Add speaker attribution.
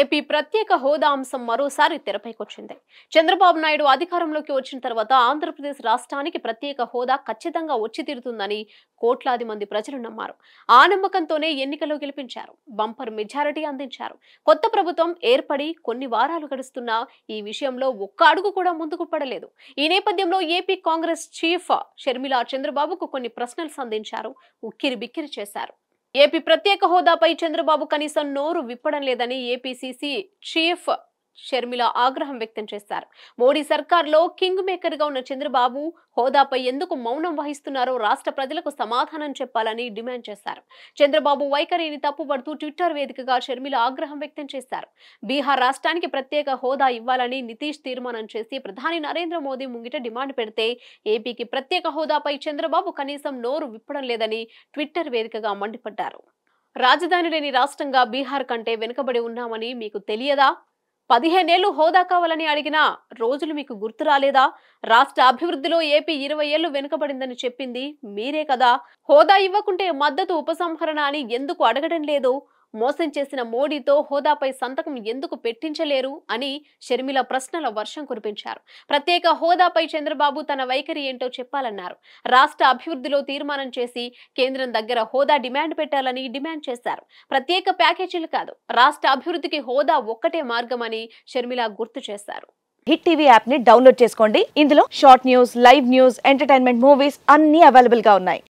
Speaker 1: AP ప్రత్యేక హోదా అంశం మరోసారి తెరపైకొచ్చింది చంద్రబాబు నాయుడు అధికారంలోకి వచ్చిన తర్వాత ఆంధ్రప్రదేశ్ రాష్ట్రానికి ప్రత్యేక హోదా ఖచ్చితంగా వచ్చి తీరుతుందని కోట్లాది మంది ప్రజలు నమ్మారు ఆ నమ్మకంతోనే ఎన్నికలు గెలిపించారు బంపర్ మెజారిటీ అందించారు కొత్త ప్రభుత్వం ఏర్పడి కొన్ని వారాలు గడుస్తున్నా ఈ విషయంలో ఒక్క అడుగు కూడా ముందుకు పడలేదు ఈ నేపథ్యంలో ఏపీ కాంగ్రెస్ చీఫ్ షర్మిలా చంద్రబాబుకు కొన్ని ప్రశ్నలు సంధించారు ఉక్కిరి బిక్కిరి చేశారు ఏపీ ప్రత్యేక హోదాపై చంద్రబాబు కనీసం నోరు విప్పడం లేదని ఏపీసీసీ చీఫ్ షర్మిల ఆగ్రహం వ్యక్తం చేశారు మోడీ సర్కార్లో కింగ్ మేకర్ గా ఉన్న చంద్రబాబు హోదాపై ఎందుకు మౌనం వహిస్తున్నారో రాష్ట్ర ప్రజలకు సమాధానం చెప్పాలని డిమాండ్ చేశారు చంద్రబాబు వైఖరిని తప్పుపడుతూ ట్విట్టర్ వేదికగా షర్మిల ఆగ్రహం వ్యక్తం చేశారు బీహార్ రాష్ట్రానికి ప్రత్యేక హోదా ఇవ్వాలని నితీష్ తీర్మానం చేసి ప్రధాని నరేంద్ర మోదీ ముంగిట డిమాండ్ పెడితే ఏపీకి ప్రత్యేక హోదాపై చంద్రబాబు కనీసం నోరు విప్పడం లేదని ట్విట్టర్ వేదికగా మండిపడ్డారు రాజధాని లేని రాష్ట్రంగా బీహార్ కంటే వెనుకబడి ఉన్నామని మీకు తెలియదా పదిహేనేళ్లు హోదా కావాలని అడిగినా రోజులు మీకు గుర్తు రాలేదా రాష్ట్ర అభివృద్ధిలో ఏపీ ఇరవై ఏళ్లు వెనుకబడిందని చెప్పింది మీరే కదా హోదా ఇవ్వకుంటే మద్దతు ఉపసంహరణ అని ఎందుకు అడగడం లేదు మోసం చేసిన మోడీతో హోదాపై సంతకం ఎందుకు పెట్టించలేరు అని షర్మిల ప్రశ్నల వర్షం కురిపించారు ప్రత్యేక హోదాపై చంద్రబాబు తన వైఖరి ఏంటో చెప్పాలన్నారు రాష్ట్ర అభివృద్ధిలో తీర్మానం చేసి కేంద్రం దగ్గర హోదా డిమాండ్ పెట్టాలని డిమాండ్ చేశారు ప్రత్యేక ప్యాకేజీలు కాదు రాష్ట్ర అభివృద్ధికి హోదా ఒక్కటే మార్గమని షర్మిల గుర్తు చేశారు
Speaker 2: హిట్ టీవీ యాప్ ని డౌన్లోడ్ చేసుకోండి ఇందులో short news live news entertainment movies అన్ని అవైలబుల్ గా ఉన్నాయి